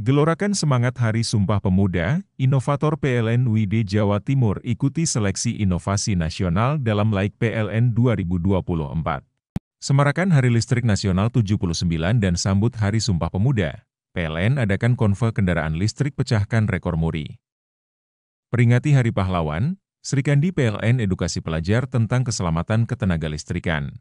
Gelorakan semangat Hari Sumpah Pemuda, inovator PLN WID Jawa Timur ikuti seleksi inovasi nasional dalam Laik PLN 2024. Semarakan Hari Listrik Nasional 79 dan sambut Hari Sumpah Pemuda, PLN adakan konve kendaraan listrik pecahkan rekor muri. Peringati Hari Pahlawan, Serikandi PLN edukasi pelajar tentang keselamatan ketenaga listrikan.